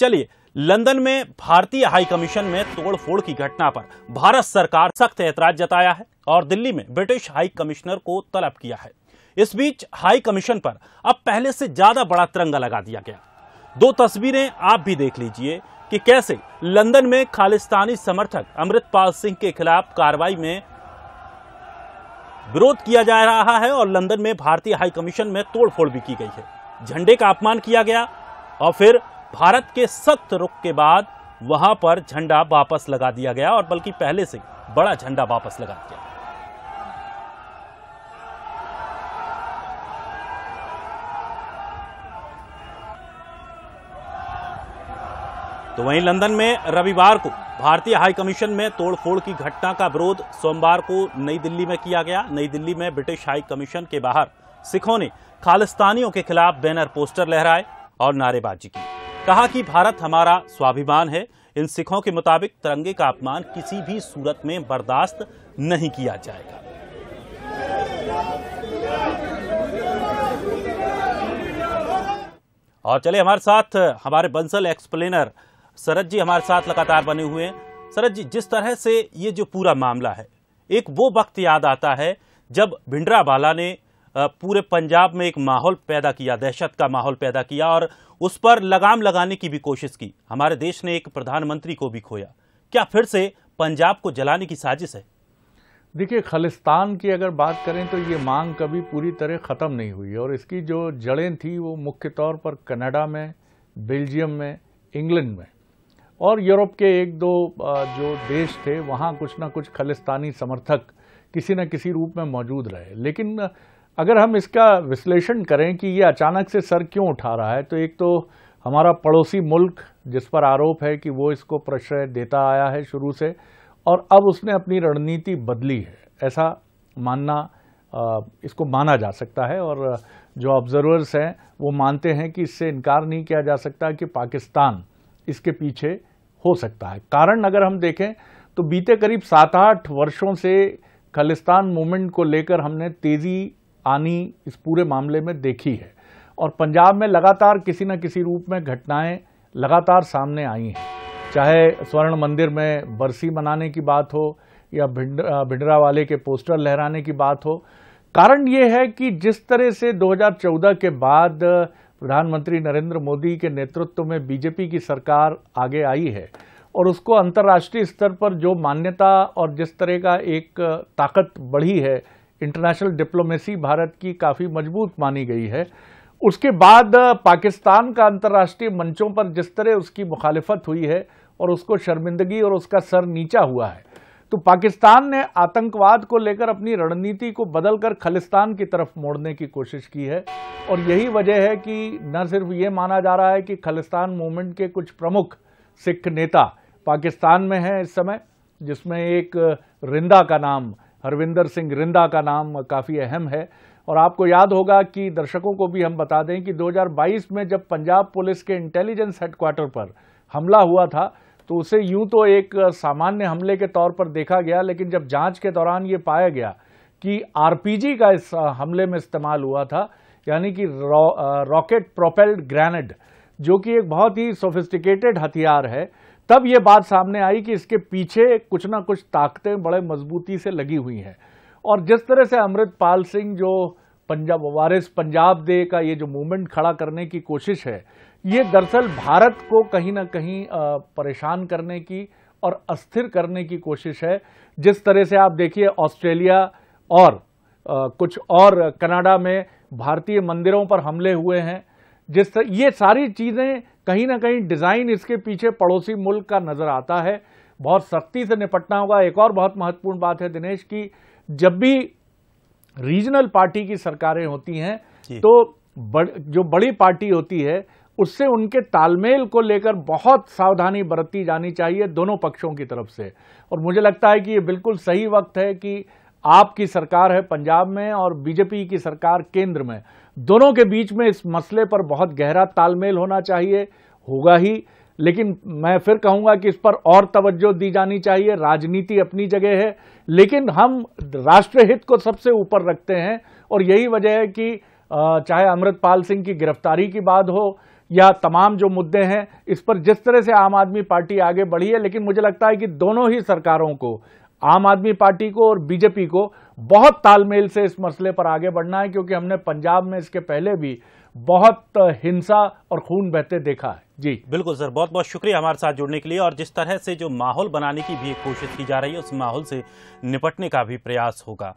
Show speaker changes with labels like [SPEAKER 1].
[SPEAKER 1] चलिए लंदन में भारतीय हाई कमीशन में तोड़फोड़ की घटना पर भारत सरकार सख्त ऐतराज जताया है और दिल्ली में ब्रिटिश हाई कमिश्नर को तलब किया है इस बीच हाई कमीशन पर अब पहले से ज्यादा बड़ा तिरंगा लगा दिया गया दो तस्वीरें आप भी देख लीजिए कि कैसे लंदन में खालिस्तानी समर्थक अमृतपाल सिंह के खिलाफ कार्रवाई में विरोध किया जा रहा है और लंदन में भारतीय हाई कमीशन में तोड़फोड़ भी की गई है झंडे का अपमान किया गया और फिर भारत के सख्त रुख के बाद वहां पर झंडा वापस लगा दिया गया और बल्कि पहले से बड़ा झंडा वापस लगा दिया तो वहीं लंदन में रविवार को भारतीय हाई कमीशन में तोड़फोड़ की घटना का विरोध सोमवार को नई दिल्ली में किया गया नई दिल्ली में ब्रिटिश हाई कमीशन के बाहर सिखों ने खालिस्तानियों के खिलाफ बैनर पोस्टर लहराए और नारेबाजी की कहा कि भारत हमारा स्वाभिमान है इन सिखों के मुताबिक तिरंगे का अपमान किसी भी सूरत में बर्दाश्त नहीं किया जाएगा और चले हमारे साथ हमारे बंसल एक्सप्लेनर सरद जी हमारे साथ लगातार बने हुए हैं सरद जी जिस तरह से ये जो पूरा मामला है एक वो वक्त याद आता है जब बाला ने पूरे पंजाब में एक माहौल पैदा किया दहशत का माहौल पैदा किया और उस पर लगाम लगाने की भी कोशिश की हमारे देश ने एक प्रधानमंत्री को भी खोया क्या फिर से पंजाब को जलाने की साजिश
[SPEAKER 2] है देखिए खालिस्तान की अगर बात करें तो ये मांग कभी पूरी तरह ख़त्म नहीं हुई और इसकी जो जड़ें थी वो मुख्य तौर पर कनाडा में बेल्जियम में इंग्लैंड में और यूरोप के एक दो जो देश थे वहाँ कुछ ना कुछ खालिस्तानी समर्थक किसी न किसी रूप में मौजूद रहे लेकिन अगर हम इसका विश्लेषण करें कि ये अचानक से सर क्यों उठा रहा है तो एक तो हमारा पड़ोसी मुल्क जिस पर आरोप है कि वो इसको प्रश्रय देता आया है शुरू से और अब उसने अपनी रणनीति बदली है ऐसा मानना इसको माना जा सकता है और जो ऑब्जर्वर्स हैं वो मानते हैं कि इससे इनकार नहीं किया जा सकता कि पाकिस्तान इसके पीछे हो सकता है कारण अगर हम देखें तो बीते करीब सात आठ वर्षों से खालिस्तान मूवमेंट को लेकर हमने तेज़ी आनी इस पूरे मामले में देखी है और पंजाब में लगातार किसी न किसी रूप में घटनाएं लगातार सामने आई हैं चाहे स्वर्ण मंदिर में बरसी मनाने की बात हो या भिंड भिंडरा वाले के पोस्टर लहराने की बात हो कारण ये है कि जिस तरह से 2014 के बाद प्रधानमंत्री नरेंद्र मोदी के नेतृत्व में बीजेपी की सरकार आगे आई है और उसको अंतर्राष्ट्रीय स्तर पर जो मान्यता और जिस तरह का एक ताकत बढ़ी है इंटरनेशनल डिप्लोमेसी भारत की काफ़ी मजबूत मानी गई है उसके बाद पाकिस्तान का अंतर्राष्ट्रीय मंचों पर जिस तरह उसकी मुखालफत हुई है और उसको शर्मिंदगी और उसका सर नीचा हुआ है तो पाकिस्तान ने आतंकवाद को लेकर अपनी रणनीति को बदलकर खालिस्तान की तरफ मोड़ने की कोशिश की है और यही वजह है कि न सिर्फ ये माना जा रहा है कि खालिस्तान मूवमेंट के कुछ प्रमुख सिख नेता पाकिस्तान में हैं इस समय जिसमें एक रिंदा का नाम हरविंदर सिंह रिंदा का नाम काफ़ी अहम है और आपको याद होगा कि दर्शकों को भी हम बता दें कि 2022 में जब पंजाब पुलिस के इंटेलिजेंस हेडक्वार्टर पर हमला हुआ था तो उसे यूं तो एक सामान्य हमले के तौर पर देखा गया लेकिन जब जांच के दौरान ये पाया गया कि आरपीजी का इस हमले में इस्तेमाल हुआ था यानी कि रॉकेट प्रोपेल्ड ग्रेनेड जो कि एक बहुत ही सोफिस्टिकेटेड हथियार है तब ये बात सामने आई कि इसके पीछे कुछ ना कुछ ताकतें बड़े मजबूती से लगी हुई हैं और जिस तरह से अमृतपाल सिंह जो पंजाब वारिस पंजाब दे का ये जो मूवमेंट खड़ा करने की कोशिश है ये दरअसल भारत को कहीं ना कहीं परेशान करने की और अस्थिर करने की कोशिश है जिस तरह से आप देखिए ऑस्ट्रेलिया और आ, कुछ और कनाडा में भारतीय मंदिरों पर हमले हुए हैं जिस तरह ये सारी चीज़ें कहीं ना कहीं डिज़ाइन इसके पीछे पड़ोसी मुल्क का नज़र आता है बहुत सख्ती से निपटना होगा एक और बहुत महत्वपूर्ण बात है दिनेश की जब भी रीजनल पार्टी की सरकारें होती हैं तो बड़, जो बड़ी पार्टी होती है उससे उनके तालमेल को लेकर बहुत सावधानी बरती जानी चाहिए दोनों पक्षों की तरफ से और मुझे लगता है कि ये बिल्कुल सही वक्त है कि आपकी सरकार है पंजाब में और बीजेपी की सरकार केंद्र में दोनों के बीच में इस मसले पर बहुत गहरा तालमेल होना चाहिए होगा ही लेकिन मैं फिर कहूंगा कि इस पर और तवज्जो दी जानी चाहिए राजनीति अपनी जगह है लेकिन हम राष्ट्रहित को सबसे ऊपर रखते हैं और यही वजह है कि चाहे अमृतपाल सिंह की गिरफ्तारी की बात हो या तमाम जो मुद्दे हैं इस पर जिस तरह से आम आदमी पार्टी आगे बढ़ी है लेकिन मुझे लगता है कि दोनों ही सरकारों को आम आदमी पार्टी को और बीजेपी को बहुत तालमेल से इस मसले पर आगे बढ़ना है क्योंकि हमने पंजाब में इसके पहले भी बहुत हिंसा और खून बहते देखा है जी बिल्कुल सर
[SPEAKER 1] बहुत बहुत शुक्रिया हमारे साथ जुड़ने के लिए और जिस तरह से जो माहौल बनाने की भी कोशिश की जा रही है उस माहौल से निपटने का भी प्रयास होगा